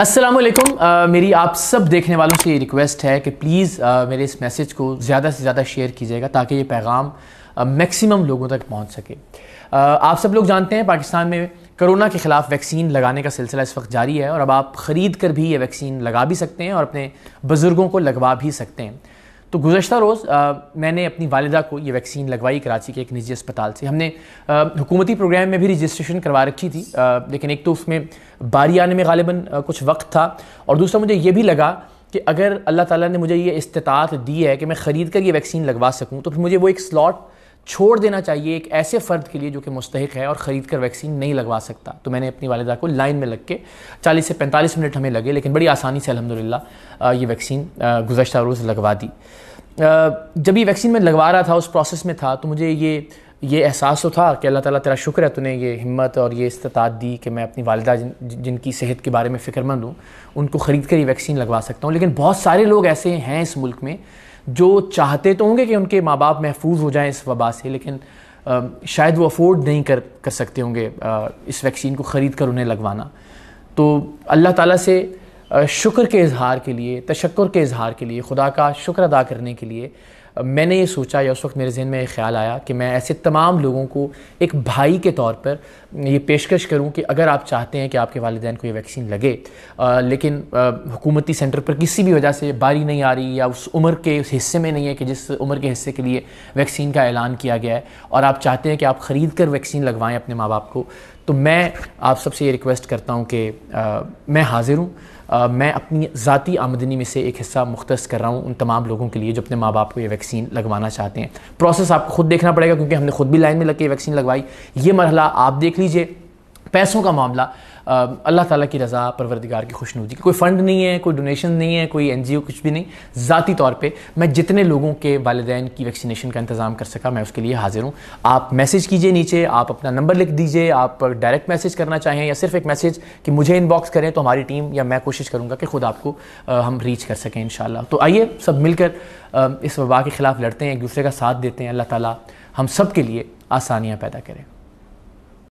अस्सलाम वालेकुम uh, मेरी आप सब देखने वालों से ये रिक्वेस्ट है कि प्लीज़ uh, मेरे इस मैसेज को ज़्यादा से ज़्यादा शेयर कीजिएगा ताकि ये पैगाम मैक्सिमम uh, लोगों तक पहुंच सके uh, आप सब लोग जानते हैं पाकिस्तान में कोरोना के ख़िलाफ़ वैक्सीन लगाने का सिलसिला इस वक्त जारी है और अब आप ख़रीद कर भी ये वैक्सीन लगा भी सकते हैं और अपने बुज़ुर्गों को लगवा भी सकते हैं तो गुजशत रोज़ मैंने अपनी वालदा को ये वैक्सीन लगवाई कराची के एक निजी अस्पताल से हमने हुकूमती प्रोग्राम में भी रजिस्ट्रेशन करवा रखी थी आ, लेकिन एक तो उसमें बारी आने में गालिबा कुछ वक्त था और दूसरा मुझे ये भी लगा कि अगर अल्लाह ताला ने मुझे ये इस्तात दी है कि मैं ख़रीद कर ये वैक्सीन लगवा सकूँ तो फिर मुझे वो एक स्लॉट छोड़ देना चाहिए एक ऐसे फ़र्द के लिए जो कि मुस्तक है और ख़रीद कर वैक्सीन नहीं लगवा सकता तो मैंने अपनी वालदा को लाइन में लग के चालीस से पैंतालीस मिनट हमें लगे लेकिन बड़ी आसानी से अलहमदिल्ला ये वैक्सीन गुजशत रोज़ लगवा दी जब ये वैक्सीन मैं लगवा रहा था उस प्रोसेस में था तो मुझे ये ये एहसास तो था कि अल्लाह ताला तेरा शुक्र है तूने ये हिम्मत और ये इस्तात दी कि मैं अपनी वालदा जिन, जिनकी सेहत के बारे में फ़िक्रमंद हूँ उनको ख़रीद कर ये वैक्सीन लगवा सकता हूँ लेकिन बहुत सारे लोग ऐसे हैं इस मुल्क में जो चाहते तो होंगे कि उनके माँ बाप महफूज हो जाएं इस वबा से लेकिन शायद वो अफोर्ड नहीं कर कर सकते होंगे इस वैक्सीन को ख़रीद कर उन्हें लगवाना तो अल्लाह ताला से शुक्र के इजहार के लिए तशक्र के इजहार के लिए खुदा का शुक्र अदा करने के लिए मैंने ये सोचा या उस वक्त मेरे जहन में ये ख्याल आया कि मैं ऐसे तमाम लोगों को एक भाई के तौर पर ये पेशकश करूं कि अगर आप चाहते हैं कि आपके वालदान को ये वैक्सीन लगे आ, लेकिन हुकूमती सेंटर पर किसी भी वजह से बारी नहीं आ रही या उस उम्र के उस हिस्से में नहीं है कि जिस उम्र के हिस्से के लिए वैक्सीन का ऐलान किया गया है और आप चाहते हैं कि आप ख़रीद कर वैक्सीन लगवाएँ अपने माँ बाप को तो मैं आप सबसे ये रिक्वेस्ट करता हूँ कि मैं हाजिर हूँ मैं अपनी ज़ाती आमदनी में से एक हिस्सा मुख्त कर रहा हूँ उन तमाम लोगों के लिए जो अपने माँ बाप को ये वैक्सीन लगवाना चाहते हैं प्रोसेस आपको खुद देखना पड़ेगा क्योंकि हमने खुद भी लाइन में लग के वैक्सीन लगवाई ये मरहला आप देख लीजिए पैसों का मामला अल्लाह ताला की रज़ा परवरदिगार की खुशनूदी की कोई फ़ंड नहीं है कोई डोनेशन नहीं है कोई एन कुछ भी नहीं ज़ाती तौर पे मैं जितने लोगों के वालदेन की वैक्सीनेशन का इंतज़ाम कर सका मैं उसके लिए हाज़िर हूँ आप मैसेज कीजिए नीचे आप अपना नंबर लिख दीजिए आप डायरेक्ट मैसेज करना चाहें या सिर्फ एक मैसेज कि मुझे इनबॉक्स करें तो हमारी टीम या मैं कोशिश करूँगा कि खुद आपको हम रीच कर सकें इन तो आइए सब मिलकर इस वबा के ख़िलाफ़ लड़ते हैं एक दूसरे का साथ देते हैं अल्लाह ताली हम सब के लिए आसानियाँ पैदा करें